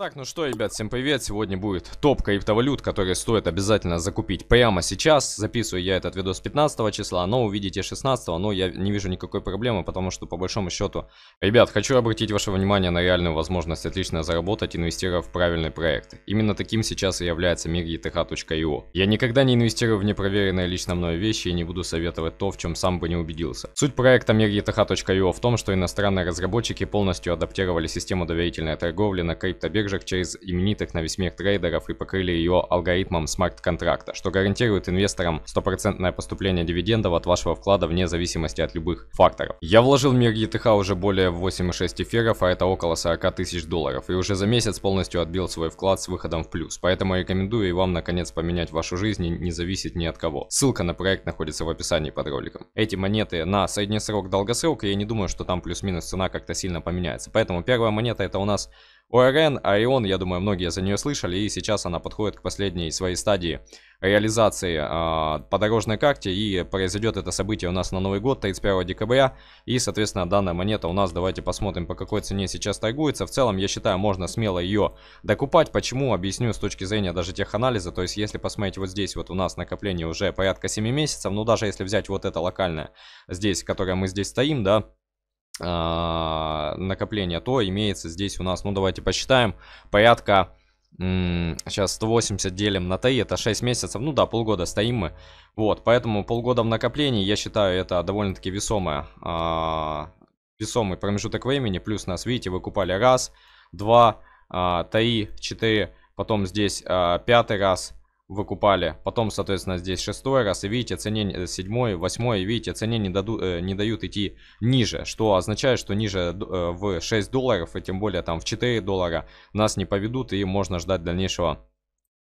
Так, ну что, ребят, всем привет. Сегодня будет топ криптовалют, которые стоит обязательно закупить прямо сейчас. Записываю я этот видос 15 числа, но увидите 16, но я не вижу никакой проблемы, потому что по большому счету... Ребят, хочу обратить ваше внимание на реальную возможность отлично заработать, инвестировав в правильный проект. Именно таким сейчас и является мир ETH.io. Я никогда не инвестирую в непроверенные лично мной вещи и не буду советовать то, в чем сам бы не убедился. Суть проекта мир ETH.io в том, что иностранные разработчики полностью адаптировали систему доверительной торговли на криптобирже биржах через именитых на весь мир трейдеров и покрыли ее алгоритмом смарт-контракта, что гарантирует инвесторам стопроцентное поступление дивидендов от вашего вклада вне зависимости от любых факторов. Я вложил в мир ETH уже более 8,6 эфиров, а это около 40 тысяч долларов, и уже за месяц полностью отбил свой вклад с выходом в плюс, поэтому рекомендую и вам наконец поменять вашу жизнь и не зависеть ни от кого. Ссылка на проект находится в описании под роликом. Эти монеты на средний срок долгосрок, и я не думаю, что там плюс-минус цена как-то сильно поменяется. Поэтому первая монета это у нас ОРН, Арион, я думаю, многие за нее слышали, и сейчас она подходит к последней своей стадии реализации э, а, по дорожной карте, и произойдет это событие у нас на Новый год, 31 декабря, и, соответственно, данная монета у нас, давайте посмотрим, по какой цене сейчас торгуется. В целом, я считаю, можно смело ее докупать, почему, объясню с точки зрения даже теханализа, то есть, если посмотреть вот здесь, вот у нас накопление уже порядка 7 месяцев, но ну, даже если взять вот это локальное, здесь, которое мы здесь стоим, да, а, накопления, то имеется здесь у нас, ну давайте посчитаем, порядка сейчас 180 делим на ТАИ, это 6 месяцев, ну да, полгода стоим мы. Вот, поэтому полгода в накоплении, я считаю, это довольно-таки весомое, а, весомый промежуток времени. Плюс нас, видите, выкупали раз, два, а, ТАИ, 4, потом здесь а, пятый раз, выкупали. Потом, соответственно, здесь шестой раз. И видите, цене седьмой, восьмой, видите, цене не, дадут, э, не дают идти ниже. Что означает, что ниже э, э, в 6 долларов и тем более там в 4 доллара нас не поведут. И можно ждать дальнейшего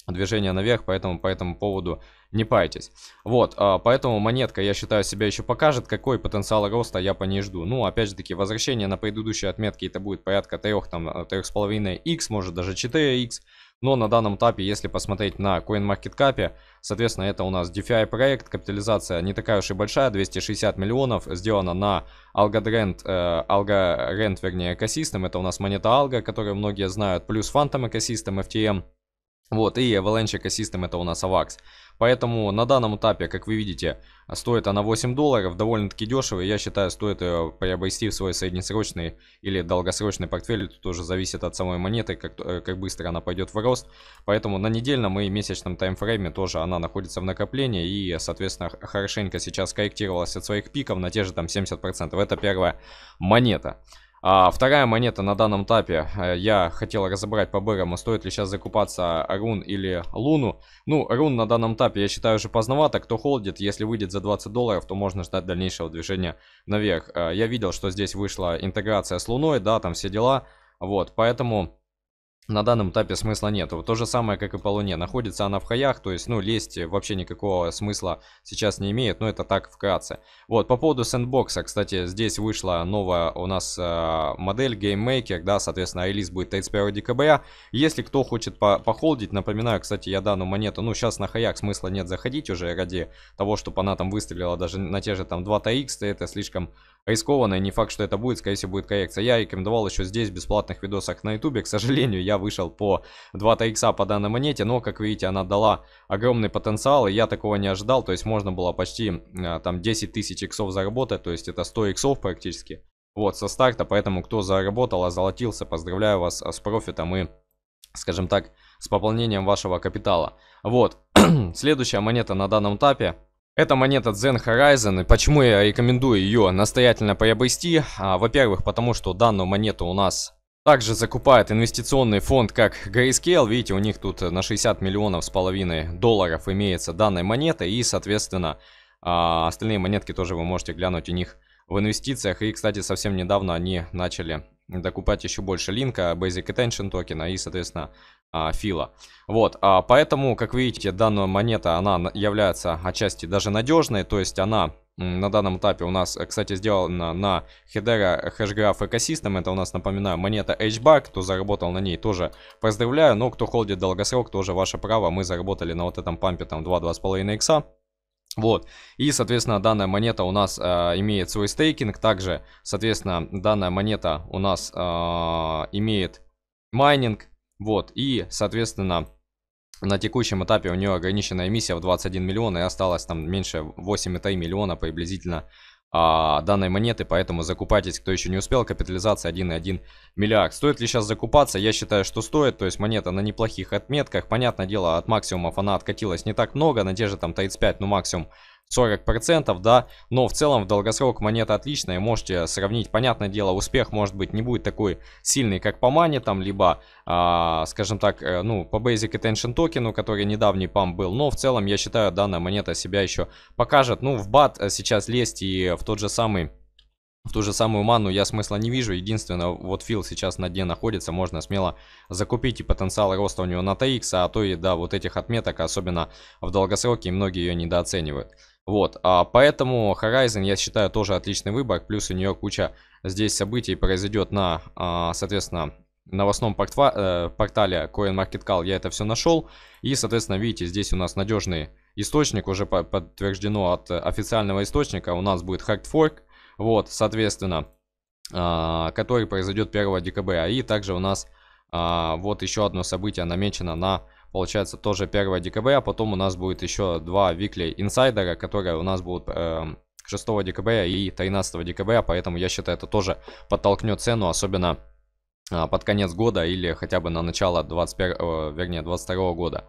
движения наверх, поэтому по этому поводу не парьтесь. Вот, а, поэтому монетка, я считаю, себя еще покажет, какой потенциал роста я по ней жду. Ну, опять же таки, возвращение на предыдущие отметки, это будет порядка 3, там, 3,5x, может даже 4x. Но на данном этапе, если посмотреть на CoinMarketCap, соответственно, это у нас DeFi проект, капитализация не такая уж и большая, 260 миллионов, сделана на Algorand, э, Algorand вернее, экосистем, это у нас монета Alga, которую многие знают, плюс Phantom экосистем, FTM, вот, и Avalanche Ecosystem это у нас AVAX. Поэтому на данном этапе, как вы видите, стоит она 8 долларов, довольно-таки дешево. Я считаю, стоит ее приобрести в свой среднесрочный или долгосрочный портфель. Это тоже зависит от самой монеты, как, э, как быстро она пойдет в рост. Поэтому на недельном и месячном таймфрейме тоже она находится в накоплении. И, соответственно, хорошенько сейчас корректировалась от своих пиков на те же там 70%. Это первая монета. А, вторая монета на данном этапе. Э, я хотел разобрать по бэрам, а стоит ли сейчас закупаться рун или луну. Ну, рун на данном этапе, я считаю, уже поздновато. Кто холдит, если выйдет за 20 долларов, то можно ждать дальнейшего движения наверх. Э, я видел, что здесь вышла интеграция с луной, да, там все дела. Вот, поэтому на данном этапе смысла нет. То же самое, как и по Луне. Находится она в хаях, то есть, ну, лезть вообще никакого смысла сейчас не имеет, но это так вкратце. Вот, по поводу сэндбокса, кстати, здесь вышла новая у нас э, модель GameMaker, да, соответственно, релиз будет 31 декабря. Если кто хочет по похолдить, напоминаю, кстати, я данную монету, ну, сейчас на хаях смысла нет заходить уже ради того, чтобы она там выстрелила даже на те же там 2 TX, это слишком рискованная, не факт, что это будет, скорее всего, будет коррекция. Я рекомендовал еще здесь в бесплатных видосах на ютубе, к сожалению, я вышел по 2 икса по данной монете, но, как видите, она дала огромный потенциал, и я такого не ожидал, то есть можно было почти э, там 10 тысяч иксов заработать, то есть это 100 иксов практически. Вот, со старта, поэтому кто заработал, озолотился, поздравляю вас э, с профитом и, скажем так, с пополнением вашего капитала. Вот, следующая монета на данном этапе это монета Zen Horizon. И почему я рекомендую ее настоятельно приобрести? А, Во-первых, потому что данную монету у нас также закупает инвестиционный фонд как Grayscale. Видите, у них тут на 60 миллионов с половиной долларов имеется данная монета. И, соответственно, а, остальные монетки тоже вы можете глянуть у них в инвестициях. И, кстати, совсем недавно они начали докупать еще больше линка, Basic Attention токена и, соответственно, а, Фила. Вот, а, поэтому, как видите, данная монета, она является отчасти даже надежной, то есть она на данном этапе у нас, э, кстати, сделана на Hedera Hashgraph Ecosystem. Это у нас, напоминаю, монета HBAR. Кто заработал на ней, тоже поздравляю. Но кто холдит долгосрок, тоже ваше право. Мы заработали на вот этом пампе там 2-2,5 икса. Вот, и, соответственно, данная монета у нас э, имеет свой стейкинг, также, соответственно, данная монета у нас э, имеет майнинг, вот, и, соответственно, на текущем этапе у нее ограниченная эмиссия в 21 миллион, и осталось там меньше 8,3 миллиона приблизительно а, данной монеты, поэтому закупайтесь, кто еще не успел, капитализация 1,1 миллиард. Стоит ли сейчас закупаться? Я считаю, что стоит, то есть монета на неплохих отметках, понятное дело, от максимумов она откатилась не так много, надежда там 35, ну максимум 40%, да, но в целом в долгосрок монета отличная, можете сравнить, понятное дело, успех может быть не будет такой сильный, как по мане, там, либо, э, скажем так, э, ну, по Basic Attention токену, который недавний пам был, но в целом, я считаю, данная монета себя еще покажет, ну, в бат э, сейчас лезть и в тот же самый в ту же самую ману я смысла не вижу. Единственное, вот Фил сейчас на дне находится, можно смело закупить и потенциал роста у него на TX, а то и до да, вот этих отметок, особенно в долгосроке, многие ее недооценивают. Вот, а поэтому Horizon, я считаю, тоже отличный выбор. Плюс у нее куча здесь событий произойдет на, а, соответственно, новостном портфа, э, портале CoinMarketCal. Я это все нашел. И, соответственно, видите, здесь у нас надежный источник. Уже подтверждено от официального источника. У нас будет хардфорк. Вот, соответственно, а, который произойдет 1 декабря. И также у нас а, вот еще одно событие намечено на получается, тоже 1 декабря. А потом у нас будет еще два викли инсайдера, которые у нас будут... Э, эм, 6 декабря и 13 декабря, поэтому я считаю, это тоже подтолкнет цену, особенно а, под конец года или хотя бы на начало 21, э, вернее, 22 года.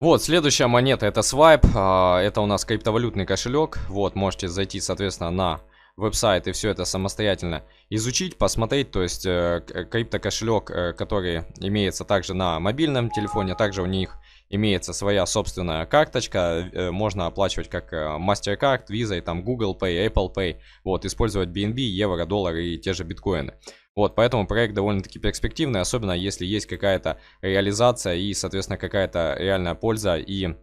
Вот, следующая монета это Swipe, а, это у нас криптовалютный кошелек, вот, можете зайти, соответственно, на веб-сайт и все это самостоятельно изучить, посмотреть, то есть э, криптокошелек, э, который имеется также на мобильном телефоне, также у них имеется своя собственная карточка, э, можно оплачивать как э, MasterCard, Visa, и там Google Pay, Apple Pay, вот, использовать BNB, евро, доллар и те же биткоины. Вот, поэтому проект довольно-таки перспективный, особенно если есть какая-то реализация и, соответственно, какая-то реальная польза и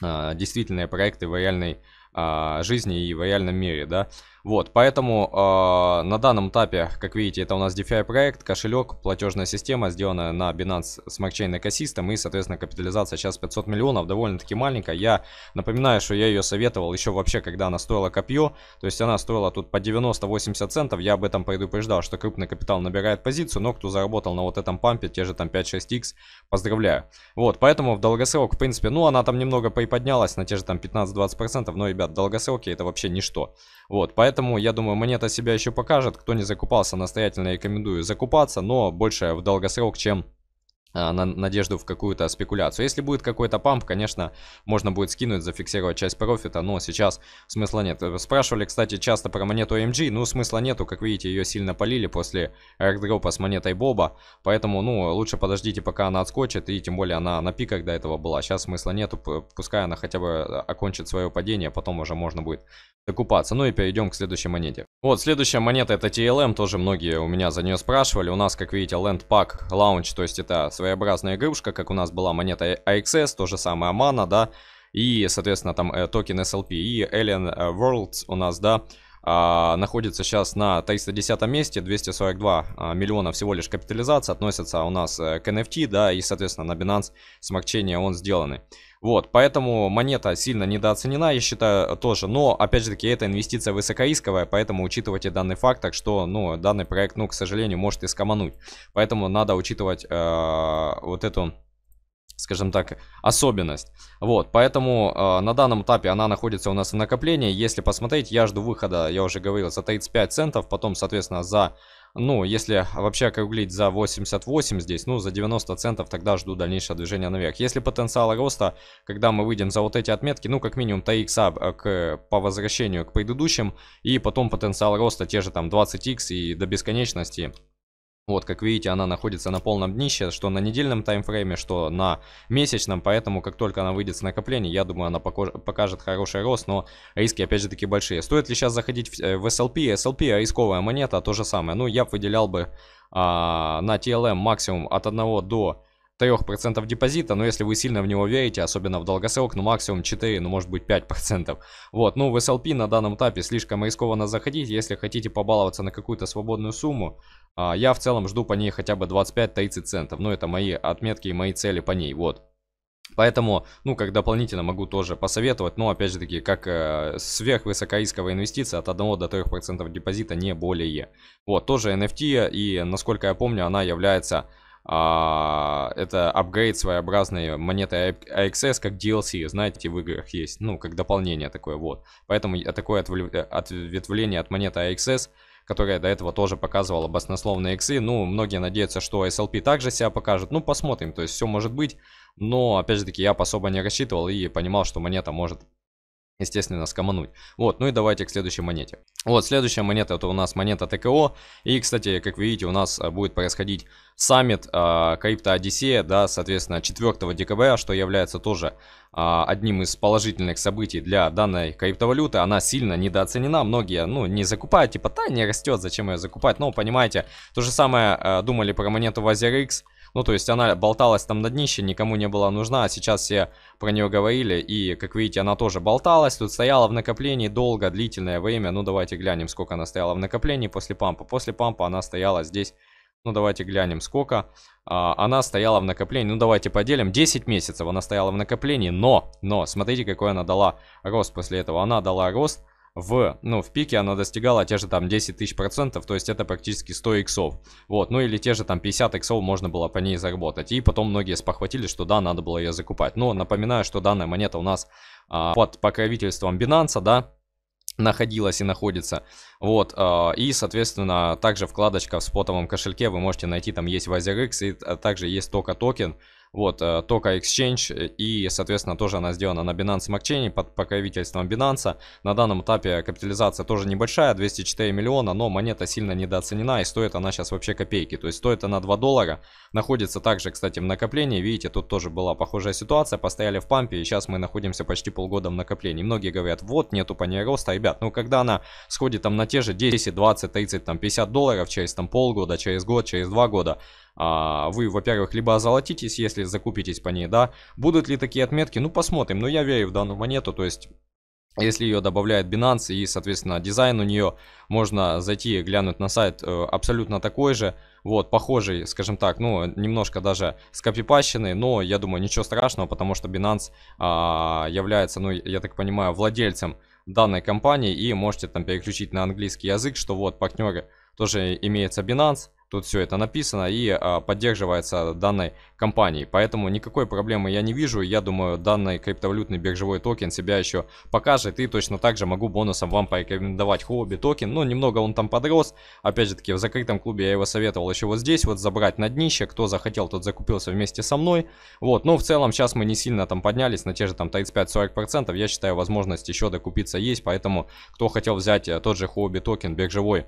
действительные проекты в реальной а, жизни и в реальном мире, да. Вот, поэтому э, на данном этапе, как видите, это у нас DeFi проект, кошелек, платежная система, сделанная на Binance Smart Chain Ecosystem и, соответственно, капитализация сейчас 500 миллионов, довольно-таки маленькая. Я напоминаю, что я ее советовал еще вообще, когда она стоила копье, то есть она стоила тут по 90-80 центов, я об этом предупреждал, что крупный капитал набирает позицию, но кто заработал на вот этом пампе, те же там 5-6x, поздравляю. Вот, поэтому в долгосрок, в принципе, ну она там немного приподнялась на те же там 15-20%, но, ребят, долгосроки это вообще ничто. Вот, поэтому Поэтому, я думаю, монета себя еще покажет. Кто не закупался, настоятельно рекомендую закупаться, но больше в долгосрок, чем а, на надежду в какую-то спекуляцию. Если будет какой-то памп, конечно, можно будет скинуть, зафиксировать часть профита, но сейчас смысла нет. Спрашивали, кстати, часто про монету AMG. ну смысла нету, как видите, ее сильно полили после аирдропа с монетой Боба, поэтому, ну, лучше подождите, пока она отскочит, и тем более она на пиках до этого была, сейчас смысла нету, пускай она хотя бы а, окончит свое падение, а потом уже можно будет докупаться. Ну и перейдем к следующей монете. Вот, следующая монета это TLM, тоже многие у меня за нее спрашивали, у нас, как видите, Land Pack Launch, то есть это своеобразная игрушка, как у нас была монета AXS, а то же самое мана, да, и, соответственно, там э, токен SLP и Alien э, Worlds у нас, да, э, находится сейчас на 310 месте, 242 э, а, миллиона всего лишь капитализация, относится у нас э, к NFT, да, и, соответственно, на Binance смягчение он сделаны. Вот, поэтому монета сильно недооценена, я считаю, тоже. Но, опять же таки, это инвестиция высокоисковая, поэтому учитывайте данный факт, так что, ну, данный проект, ну, к сожалению, может и скомануть. Поэтому надо учитывать э, вот эту скажем так, особенность. Вот, поэтому э, на данном этапе она находится у нас в накоплении. Если посмотреть, я жду выхода, я уже говорил, за 35 центов, потом, соответственно, за ну, если вообще округлить за 88 здесь, ну, за 90 центов, тогда жду дальнейшее движение наверх. Если потенциал роста, когда мы выйдем за вот эти отметки, ну, как минимум 3 э, к, по возвращению к предыдущим, и потом потенциал роста те же там 20x и до бесконечности, вот, как видите, она находится на полном днище, что на недельном таймфрейме, что на месячном, поэтому как только она выйдет с накопления, я думаю, она покажет хороший рост, но риски опять же таки большие. Стоит ли сейчас заходить в э, SLP? SLP рисковая монета, то же самое. Ну, я выделял бы а, на TLM максимум от 1 до 3% депозита, но если вы сильно в него верите, особенно в долгосрок, ну максимум 4, ну может быть 5%. Вот, ну в SLP на данном этапе слишком рискованно заходить, если хотите побаловаться на какую-то свободную сумму, а, я в целом жду по ней хотя бы 25-30 центов, ну это мои отметки и мои цели по ней, вот. Поэтому, ну, как дополнительно могу тоже посоветовать, но, опять же таки, как э, сверхвысокорисковая инвестиция от 1 до 3% депозита, не более. Вот, тоже NFT, и, насколько я помню, она является а, это апгрейд своеобразные монеты AXS, а а как DLC, знаете, в играх есть, ну, как дополнение такое, вот. Поэтому такое ответвление от монеты AXS, а которая до этого тоже показывала баснословные иксы, ну, многие надеются, что SLP также себя покажет, ну, посмотрим, то есть все может быть, но, опять же таки, я особо не рассчитывал и понимал, что монета может естественно, скомануть. Вот, ну и давайте к следующей монете. Вот, следующая монета, это у нас монета ТКО. И, кстати, как вы видите, у нас а, будет происходить саммит э, Крипто Одиссея, да, соответственно, 4 декабря, что является тоже э, одним из положительных событий для данной криптовалюты. Она сильно недооценена, многие, ну, не закупают, типа, та не растет, зачем ее закупать, но, понимаете, то же самое э, думали про монету VazirX, ну, то есть она болталась там на днище, никому не была нужна, а сейчас все про нее говорили, и, как видите, она тоже болталась, тут стояла в накоплении долго, длительное время, ну, давайте глянем, сколько она стояла в накоплении после пампа. После пампа она стояла здесь ну, давайте глянем, сколько. А, она стояла в накоплении. Ну, давайте поделим. 10 месяцев она стояла в накоплении, но, но, смотрите, какой она дала рост после этого. Она дала рост в, ну, в пике она достигала те же там 10 тысяч процентов, то есть это практически 100 иксов. Вот, ну или те же там 50 иксов можно было по ней заработать. И потом многие спохватились, что да, надо было ее закупать. Но напоминаю, что данная монета у нас а, под покровительством Binance, да, находилась и находится. Вот, а, и, соответственно, также вкладочка в спотовом кошельке, вы можете найти, там есть WazirX, и а, также есть тока токен, вот, э, тока Exchange э, и, соответственно, тоже она сделана на Binance Макчейне под покровительством Binance. На данном этапе капитализация тоже небольшая, 204 миллиона, но монета сильно недооценена и стоит она сейчас вообще копейки. То есть стоит она 2 доллара. Находится также, кстати, в накоплении. Видите, тут тоже была похожая ситуация. Постояли в пампе и сейчас мы находимся почти полгода в накоплении. Многие говорят, вот, нету по ней роста. Ребят, ну когда она сходит там на те же 10, 20, 30, там 50 долларов через там полгода, через год, через 2 года, а, вы, во-первых, либо озолотитесь, если закупитесь по ней, да. Будут ли такие отметки? Ну, посмотрим. Но я верю в данную монету, то есть... Если ее добавляет Binance и, соответственно, дизайн у нее, можно зайти и глянуть на сайт э, абсолютно такой же, вот, похожий, скажем так, ну, немножко даже скопипащенный, но я думаю, ничего страшного, потому что Binance а, является, ну, я так понимаю, владельцем данной компании и можете там переключить на английский язык, что вот партнеры тоже имеется Binance, Тут все это написано и а, поддерживается данной компанией. Поэтому никакой проблемы я не вижу. Я думаю, данный криптовалютный биржевой токен себя еще покажет. И точно так же могу бонусом вам порекомендовать хобби токен. Но ну, немного он там подрос. Опять же таки, в закрытом клубе я его советовал еще вот здесь вот забрать на днище. Кто захотел, тот закупился вместе со мной. Вот, но ну, в целом сейчас мы не сильно там поднялись на те же там 35-40%. Я считаю, возможность еще докупиться есть. Поэтому, кто хотел взять э, тот же хобби токен биржевой,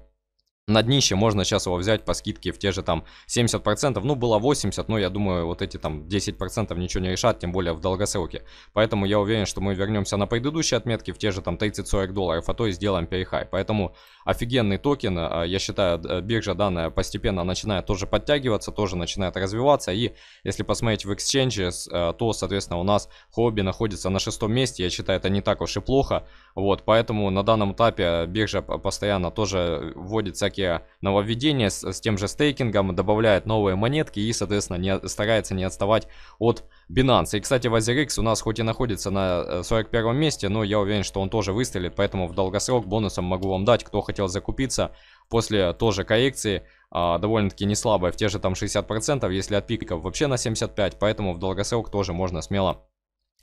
на днище можно сейчас его взять по скидке в те же там 70%, ну было 80%, но я думаю вот эти там 10% ничего не решат, тем более в долгосроке. Поэтому я уверен, что мы вернемся на предыдущие отметки в те же там 30-40 долларов, а то и сделаем перехай. Поэтому офигенный токен, а, я считаю, биржа данная постепенно начинает тоже подтягиваться, тоже начинает развиваться. И если посмотреть в Exchange, а, то, соответственно, у нас хобби находится на шестом месте, я считаю, это не так уж и плохо. Вот, поэтому на данном этапе биржа постоянно тоже вводит всякие все-таки с, с тем же стейкингом, добавляет новые монетки и, соответственно, не, старается не отставать от Binance. И, кстати, Вазерикс у нас хоть и находится на 41 э, месте, но я уверен, что он тоже выстрелит, поэтому в долгосрок бонусом могу вам дать, кто хотел закупиться после тоже коррекции, а, довольно-таки не слабая, в те же там 60%, если от пиков вообще на 75%, поэтому в долгосрок тоже можно смело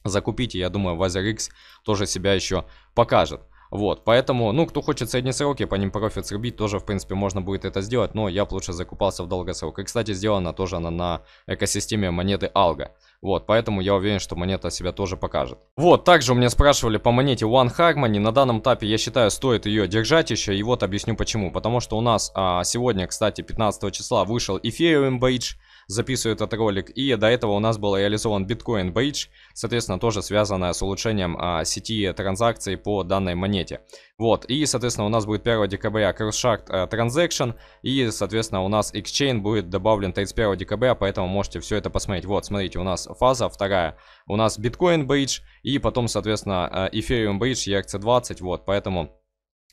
закупить, и я думаю, Вазерикс тоже себя еще покажет. Вот, поэтому, ну, кто хочет средние сроки, по ним профит срубить, тоже, в принципе, можно будет это сделать, но я бы лучше закупался в долгосрок. И, кстати, сделана тоже она на экосистеме монеты Алга. Вот, поэтому я уверен, что монета себя тоже покажет. Вот, также у меня спрашивали по монете One Harmony. На данном этапе, я считаю, стоит ее держать еще, и вот объясню почему. Потому что у нас а, сегодня, кстати, 15 числа вышел Ethereum Bridge, записываю этот ролик. И до этого у нас был реализован Bitcoin Bridge, соответственно, тоже связанная с улучшением а, сети транзакций по данной монете. Вот, и, соответственно, у нас будет 1 декабря CrossShark а, Transaction, и, соответственно, у нас Exchange будет добавлен 31 декабря, поэтому можете все это посмотреть. Вот, смотрите, у нас фаза вторая, у нас Bitcoin Bridge, и потом, соответственно, Ethereum Bridge, ERC20, вот, поэтому...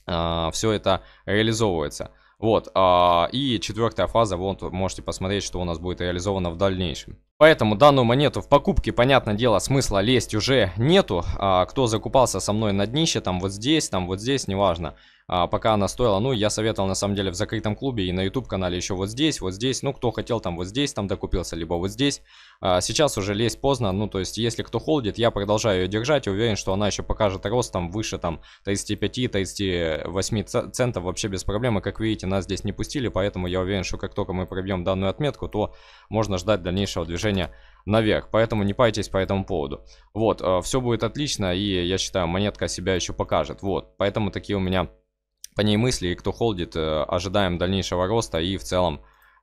Uh, а, все это реализовывается. Вот, а, и четвертая фаза, вот можете посмотреть, что у нас будет реализовано в дальнейшем. Поэтому данную монету в покупке, понятное дело, смысла лезть уже нету. А, кто закупался со мной на днище, там вот здесь, там вот здесь, неважно, а, пока она стоила. Ну, я советовал на самом деле в закрытом клубе и на YouTube канале еще вот здесь, вот здесь. Ну, кто хотел там вот здесь, там докупился, либо вот здесь. А, сейчас уже лезть поздно, ну то есть если кто холдит, я продолжаю ее держать, уверен, что она еще покажет рост там выше там 35-38 центов вообще без проблемы, как видите, нас здесь не пустили, поэтому я уверен, что как только мы пробьем данную отметку, то можно ждать дальнейшего движения наверх, поэтому не пайтесь по этому поводу. Вот, а, все будет отлично, и я считаю, монетка себя еще покажет, вот, поэтому такие у меня по ней мысли, и кто холдит, э, ожидаем дальнейшего роста и в целом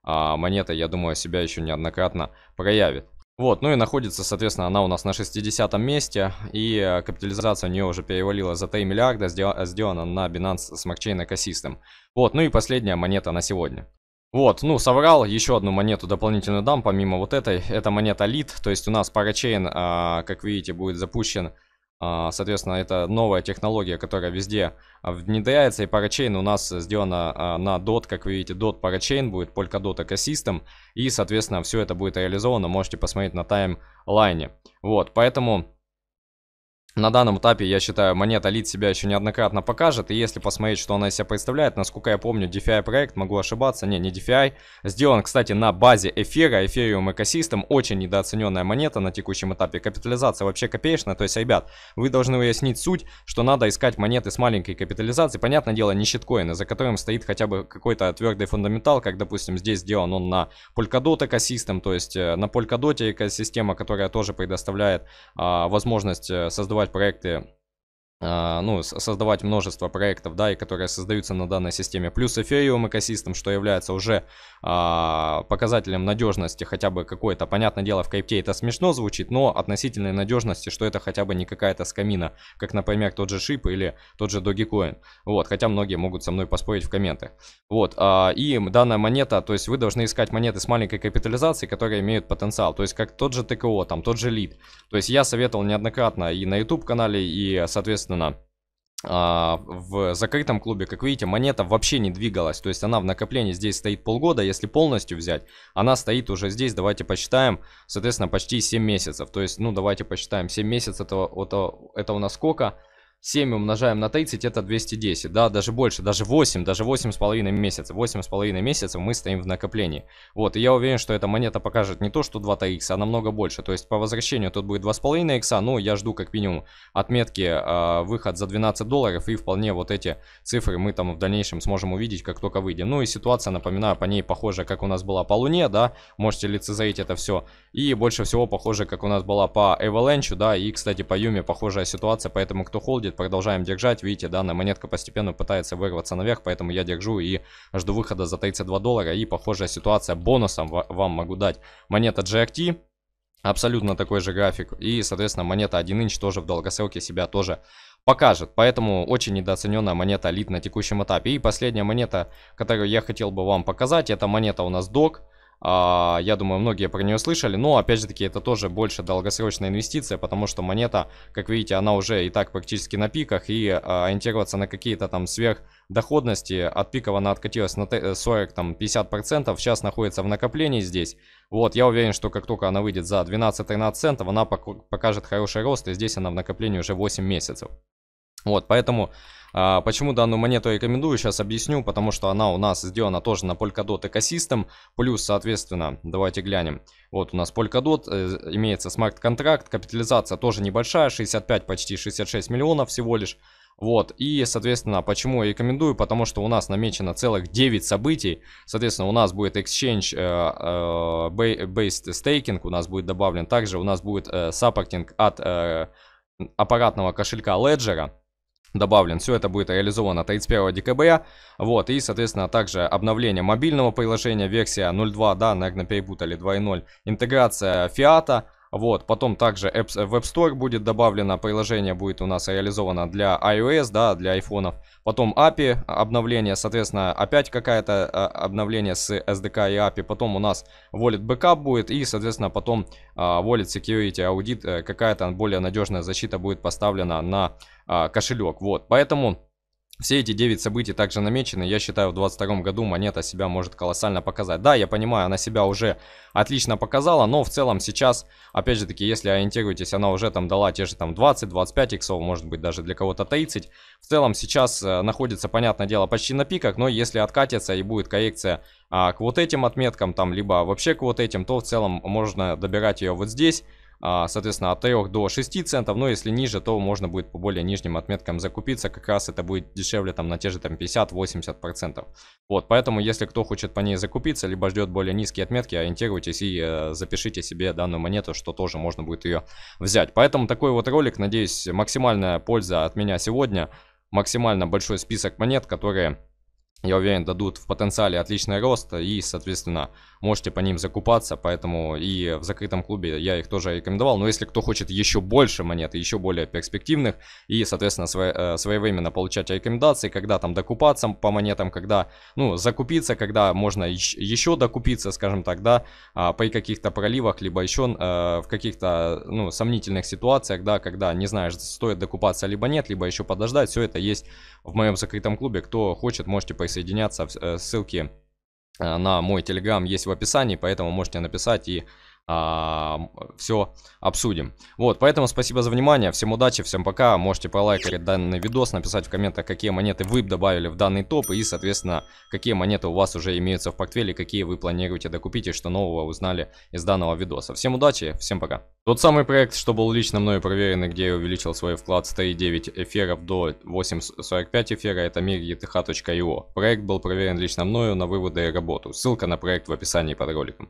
а, монета, я думаю, себя еще неоднократно проявит. Вот, ну и находится, соответственно, она у нас на 60 месте, и э, капитализация у нее уже перевалила за 3 миллиарда, сделана на Binance Smart Chain Ecosystem. Вот, ну и последняя монета на сегодня. Вот, ну, соврал, еще одну монету дополнительную дам, помимо вот этой, это монета LIT, то есть у нас парачейн, а, как видите, будет запущен а, соответственно, это новая технология, которая везде а, внедряется. И парачейн у нас сделана а, на DOT, как вы видите, DOT парачейн будет Polkadot ecosystem, И, соответственно, все это будет реализовано. Можете посмотреть на таймлайне. Вот, поэтому на данном этапе, я считаю, монета лид себя еще неоднократно покажет, и если посмотреть, что она из себя представляет, насколько я помню, DeFi проект, могу ошибаться, не, не DeFi, сделан, кстати, на базе эфира, эфириум экосистем, очень недооцененная монета на текущем этапе, капитализация вообще копеечная, то есть, ребят, вы должны уяснить суть, что надо искать монеты с маленькой капитализацией, понятное дело, не щиткоины, за которым стоит хотя бы какой-то твердый фундаментал, как, допустим, здесь сделан он на Polkadot экосистем, то есть э, на Polkadot экосистема, которая тоже предоставляет а, возможность э, создавать развивать проекты а, ну, создавать множество проектов, да, и которые создаются на данной системе. Плюс Ethereum экосистем, что является уже а, показателем надежности хотя бы какой-то. Понятное дело, в крипте это смешно звучит, но относительной надежности, что это хотя бы не какая-то скамина, как, например, тот же Шип или тот же Dogecoin. Вот, хотя многие могут со мной поспорить в комментах. Вот, а, и данная монета, то есть вы должны искать монеты с маленькой капитализацией, которые имеют потенциал. То есть как тот же ТКО, там тот же Лид. То есть я советовал неоднократно и на YouTube канале, и, соответственно, соответственно, а, в закрытом клубе, как видите, монета вообще не двигалась. То есть она в накоплении здесь стоит полгода. Если полностью взять, она стоит уже здесь. Давайте посчитаем, соответственно, почти 7 месяцев. То есть, ну, давайте посчитаем 7 месяцев. Это, это, это у нас сколько? 7 умножаем на 30, это 210, да, даже больше, даже 8, даже 8,5 месяцев. 8,5 месяцев мы стоим в накоплении. Вот, и я уверен, что эта монета покажет не то, что 2 x а намного больше. То есть по возвращению тут будет 2,5х, но я жду как минимум отметки э, выход за 12 долларов, и вполне вот эти цифры мы там в дальнейшем сможем увидеть, как только выйдем. Ну и ситуация, напоминаю, по ней похожа, как у нас была по Луне, да, можете лицезреть это все. И больше всего похоже, как у нас была по Avalanche, да, и, кстати, по Юме похожая ситуация, поэтому кто холдит, уходит, продолжаем держать. Видите, данная монетка постепенно пытается вырваться наверх, поэтому я держу и жду выхода за 32 доллара. И похожая ситуация бонусом вам могу дать. Монета GRT, абсолютно такой же график. И, соответственно, монета 1 инч тоже в долгосрелке себя тоже покажет. Поэтому очень недооцененная монета лид на текущем этапе. И последняя монета, которую я хотел бы вам показать, это монета у нас Dog. А, я думаю, многие про нее слышали, но опять же таки это тоже больше долгосрочная инвестиция, потому что монета, как видите, она уже и так практически на пиках, и а, ориентироваться на какие-то там сверх доходности от пиков она откатилась на 40-50%, сейчас находится в накоплении здесь. Вот, я уверен, что как только она выйдет за 12-13 центов, она покажет хороший рост, и здесь она в накоплении уже 8 месяцев. Вот, поэтому а, почему данную монету рекомендую, сейчас объясню, потому что она у нас сделана тоже на Polkadot Ecosystem, плюс, соответственно, давайте глянем, вот у нас Polkadot, э, имеется смарт-контракт, капитализация тоже небольшая, 65, почти 66 миллионов всего лишь, вот, и, соответственно, почему я рекомендую, потому что у нас намечено целых 9 событий, соответственно, у нас будет exchange э, э, based staking, у нас будет добавлен, также у нас будет э, от э, аппаратного кошелька Ledger, добавлен. Все это будет реализовано 31 декабря. Вот, и, соответственно, также обновление мобильного приложения, версия 0.2, да, наверное, перепутали 2.0, интеграция фиата, вот, потом также apps, в э, App Store будет добавлено, приложение будет у нас реализовано для iOS, да, для айфонов. Потом API обновление, соответственно, опять какая то э, обновление с SDK и API. Потом у нас Wallet Backup будет и, соответственно, потом э, Wallet Security Audit, какая-то более надежная защита будет поставлена на кошелек. Вот, поэтому... Все эти 9 событий также намечены. Я считаю, в 2022 году монета себя может колоссально показать. Да, я понимаю, она себя уже отлично показала, но в целом сейчас, опять же таки, если ориентируетесь, она уже там дала те же там 20-25 иксов, может быть даже для кого-то 30. В целом сейчас э, находится, понятное дело, почти на пиках, но если откатится и будет коррекция а, к вот этим отметкам, там, либо вообще к вот этим, то в целом можно добирать ее вот здесь. А, соответственно, от 3 до 6 центов, но если ниже, то можно будет по более нижним отметкам закупиться, как раз это будет дешевле там на те же там 50-80%. Вот, поэтому если кто хочет по ней закупиться, либо ждет более низкие отметки, ориентируйтесь и э, запишите себе данную монету, что тоже можно будет ее взять. Поэтому такой вот ролик, надеюсь, максимальная польза от меня сегодня, максимально большой список монет, которые я уверен, дадут в потенциале отличный рост и, соответственно, можете по ним закупаться, поэтому и в закрытом клубе я их тоже рекомендовал. Но если кто хочет еще больше монет, еще более перспективных и, соответственно, свое, э, своевременно получать рекомендации, когда там докупаться по монетам, когда, ну, закупиться, когда можно еще докупиться, скажем так, да, а, при каких-то проливах, либо еще э, в каких-то, ну, сомнительных ситуациях, да, когда не знаешь, стоит докупаться либо нет, либо еще подождать, все это есть в моем закрытом клубе. Кто хочет, можете присоединяться, э, ссылки Э, на мой телеграм есть в описании, поэтому можете написать и а, все обсудим. Вот, поэтому спасибо за внимание, всем удачи, всем пока, можете полайкать данный видос, написать в комментах, какие монеты вы добавили в данный топ и, соответственно, какие монеты у вас уже имеются в портфеле, какие вы планируете докупить и что нового узнали из данного видоса. Всем удачи, всем пока. Тот самый проект, что был лично мною проверен где я увеличил свой вклад с 3,9 эфиров до 8,45 эфира, это mireth.io. Проект был проверен лично мною на выводы и работу. Ссылка на проект в описании под роликом.